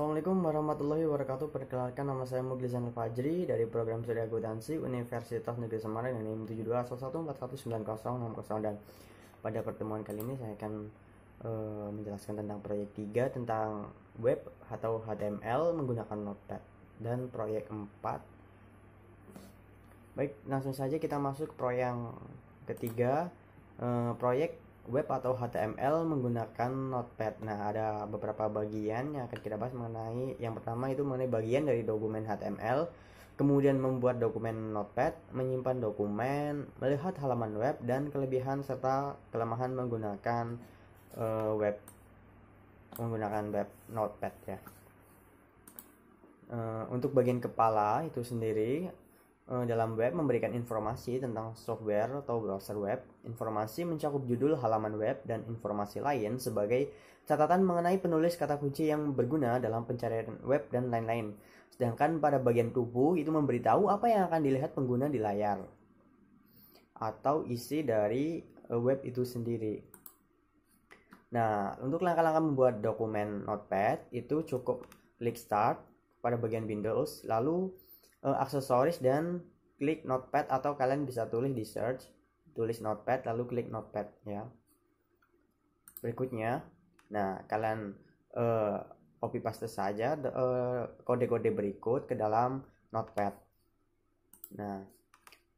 Assalamualaikum warahmatullahi wabarakatuh Perkenalkan nama saya Muglizan Fajri Dari program studi Gudansi Universitas Negeri Semarang yang NIM 72 Dan pada pertemuan kali ini saya akan uh, Menjelaskan tentang proyek 3 Tentang web atau HTML Menggunakan notepad Dan proyek 4 Baik langsung saja kita masuk ke proyek yang ketiga uh, Proyek web atau HTML menggunakan Notepad. Nah, ada beberapa bagian yang akan kita bahas mengenai yang pertama itu mengenai bagian dari dokumen HTML, kemudian membuat dokumen Notepad, menyimpan dokumen, melihat halaman web dan kelebihan serta kelemahan menggunakan uh, web menggunakan web Notepad ya. Uh, untuk bagian kepala itu sendiri Eh, dalam web memberikan informasi tentang software atau browser web, informasi mencakup judul halaman web dan informasi lain sebagai catatan mengenai penulis kata kunci yang berguna dalam pencarian web dan lain-lain. Sedangkan pada bagian tubuh itu memberitahu apa yang akan dilihat pengguna di layar atau isi dari eh, web itu sendiri. Nah, untuk langkah-langkah membuat dokumen Notepad itu cukup klik start pada bagian Windows, lalu uh, aksesoris dan klik notepad atau kalian bisa tulis di search tulis notepad lalu klik notepad ya berikutnya nah kalian uh, copy paste saja eh, kode-kode uh, berikut ke dalam notepad nah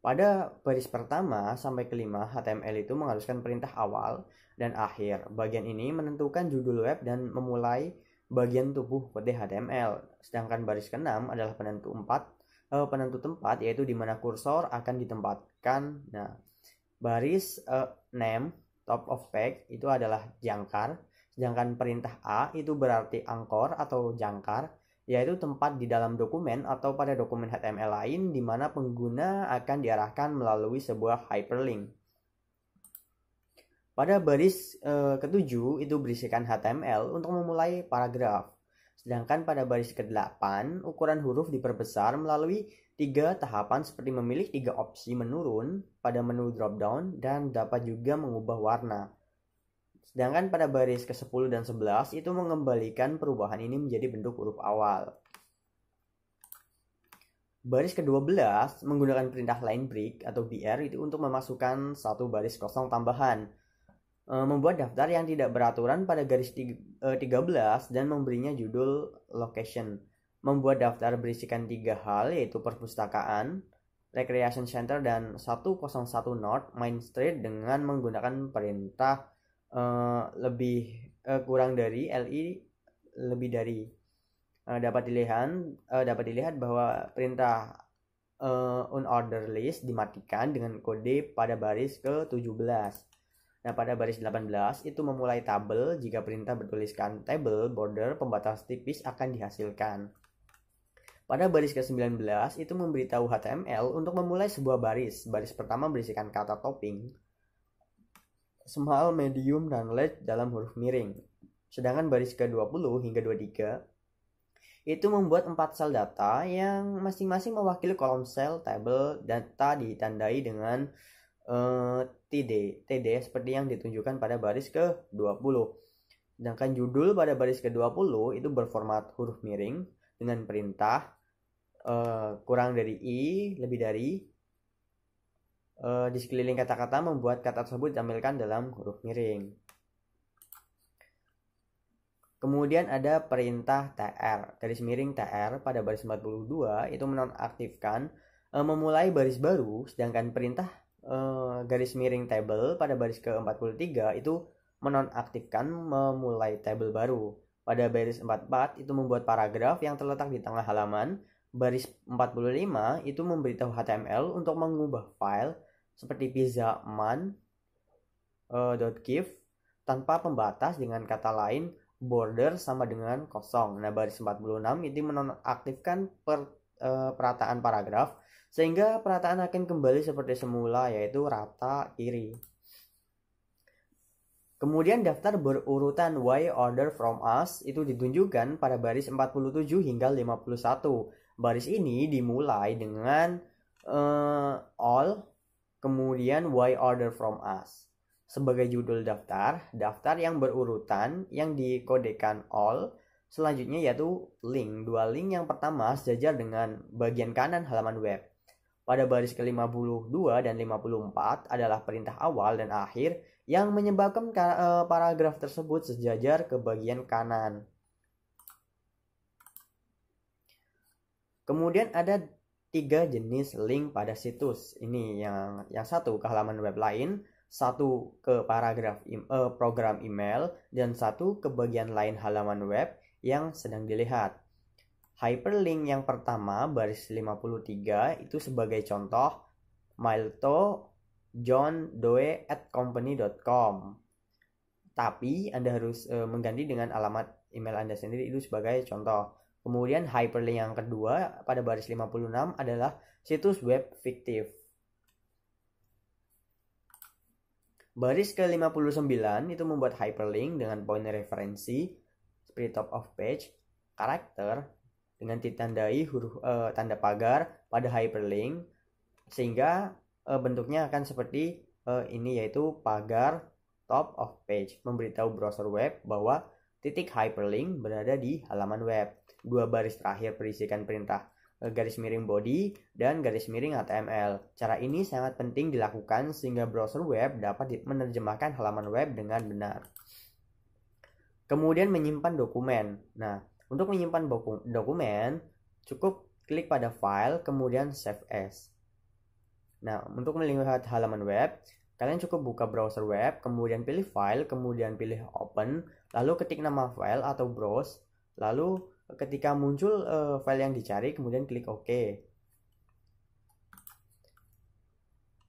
pada baris pertama sampai kelima HTML itu mengharuskan perintah awal dan akhir. Bagian ini menentukan judul web dan memulai bagian tubuh kode HTML. Sedangkan baris keenam adalah penentu empat uh, penentu tempat yaitu di mana kursor akan ditempatkan. Nah, baris uh, name top of page itu adalah jangkar, sedangkan perintah A itu berarti angkor atau jangkar, yaitu tempat di dalam dokumen atau pada dokumen HTML lain di mana pengguna akan diarahkan melalui sebuah hyperlink. Pada baris e, ketujuh itu berisikan HTML untuk memulai paragraf. Sedangkan pada baris ke-8, ukuran huruf diperbesar melalui tiga tahapan seperti memilih tiga opsi menurun pada menu drop-down dan dapat juga mengubah warna. Sedangkan pada baris ke-10 dan 11 itu mengembalikan perubahan ini menjadi bentuk huruf awal. Baris ke-12 menggunakan perintah line break atau BR itu untuk memasukkan satu baris kosong tambahan E, membuat daftar yang tidak beraturan pada garis 13 e, dan memberinya judul location. Membuat daftar berisikan tiga hal yaitu perpustakaan, Recreation Center dan 101 North Main Street dengan menggunakan perintah uh, lebih uh, kurang dari LI lebih dari uh, dapat dilihat uh, dapat dilihat bahwa perintah uh, unorder list dimatikan dengan kode pada baris ke-17 Nah, pada baris 18 itu memulai tabel jika perintah bertuliskan table border pembatas tipis akan dihasilkan. Pada baris ke-19 itu memberitahu HTML untuk memulai sebuah baris. Baris pertama berisikan kata topping, small, medium, dan large dalam huruf miring. Sedangkan baris ke-20 hingga 23 itu membuat empat sel data yang masing-masing mewakili kolom sel, table, data ditandai dengan Eh, TD, TD seperti yang ditunjukkan pada baris ke-20. Sedangkan judul pada baris ke-20 itu berformat huruf miring dengan perintah uh, kurang dari i, lebih dari uh, di sekeliling kata-kata membuat kata tersebut ditampilkan dalam huruf miring. Kemudian ada perintah TR, garis miring TR pada baris 42 itu menonaktifkan memulai baris baru, sedangkan perintah uh, garis miring table pada baris ke-43 itu menonaktifkan memulai table baru. Pada baris 44 itu membuat paragraf yang terletak di tengah halaman. Baris 45 itu memberitahu HTML untuk mengubah file seperti pizza man uh, .gif tanpa pembatas dengan kata lain border sama dengan kosong. Nah, baris 46 itu menonaktifkan per e, perataan paragraf sehingga perataan akan kembali seperti semula yaitu rata kiri. Kemudian daftar berurutan y order from us itu ditunjukkan pada baris 47 hingga 51. Baris ini dimulai dengan uh, all kemudian y order from us. Sebagai judul daftar, daftar yang berurutan yang dikodekan all Selanjutnya yaitu link. Dua link yang pertama sejajar dengan bagian kanan halaman web. Pada baris ke-52 dan 54 adalah perintah awal dan akhir yang menyebabkan e, paragraf tersebut sejajar ke bagian kanan. Kemudian ada tiga jenis link pada situs. Ini yang yang satu ke halaman web lain, satu ke paragraf e, program email dan satu ke bagian lain halaman web yang sedang dilihat. Hyperlink yang pertama baris 53 itu sebagai contoh Milto John Doe at company.com. Tapi Anda harus e, mengganti dengan alamat email Anda sendiri itu sebagai contoh. Kemudian hyperlink yang kedua pada baris 56 adalah situs web fiktif. Baris ke-59 itu membuat hyperlink dengan poin referensi seperti top of page, karakter dengan ditandai huruf e, tanda pagar pada hyperlink sehingga e, bentuknya akan seperti e, ini yaitu pagar top of page memberitahu browser web bahwa titik hyperlink berada di halaman web. Dua baris terakhir berisikan perintah garis miring body dan garis miring HTML. Cara ini sangat penting dilakukan sehingga browser web dapat menerjemahkan halaman web dengan benar. Kemudian menyimpan dokumen. Nah, untuk menyimpan dokumen, cukup klik pada file kemudian save as. Nah, untuk melihat halaman web, kalian cukup buka browser web, kemudian pilih file, kemudian pilih open, lalu ketik nama file atau browse, lalu ketika muncul uh, file yang dicari, kemudian klik OK.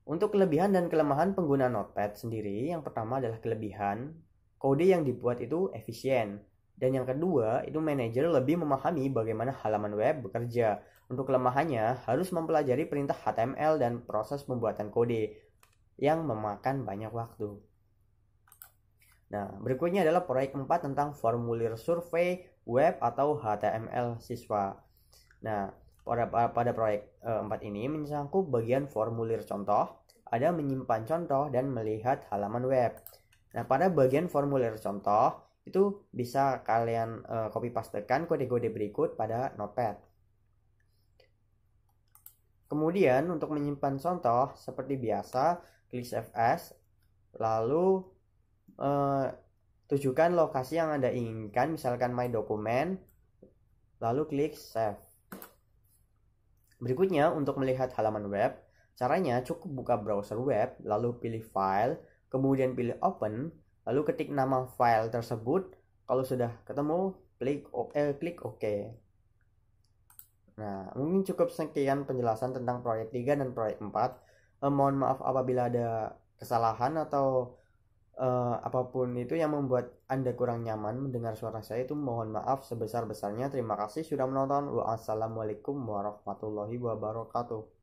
Untuk kelebihan dan kelemahan pengguna Notepad sendiri, yang pertama adalah kelebihan kode yang dibuat itu efisien. Dan yang kedua, itu manajer lebih memahami bagaimana halaman web bekerja. Untuk kelemahannya, harus mempelajari perintah HTML dan proses pembuatan kode yang memakan banyak waktu. Nah, berikutnya adalah proyek keempat tentang formulir survei web atau HTML siswa. Nah, pada, pada proyek keempat eh, ini mencakup bagian formulir contoh, ada menyimpan contoh dan melihat halaman web. Nah, pada bagian formulir contoh itu bisa kalian uh, copy pastekan kode-kode berikut pada notepad. Kemudian untuk menyimpan contoh seperti biasa klik save as lalu uh, eh, tujukan lokasi yang Anda inginkan misalkan my document lalu klik save. Berikutnya untuk melihat halaman web caranya cukup buka browser web lalu pilih file kemudian pilih open, lalu ketik nama file tersebut. Kalau sudah ketemu, klik eh, klik OK. Nah, mungkin cukup sekian penjelasan tentang proyek 3 dan proyek 4. Eh, mohon maaf apabila ada kesalahan atau eh, apapun itu yang membuat Anda kurang nyaman mendengar suara saya itu mohon maaf sebesar-besarnya. Terima kasih sudah menonton. Wassalamualaikum warahmatullahi wabarakatuh.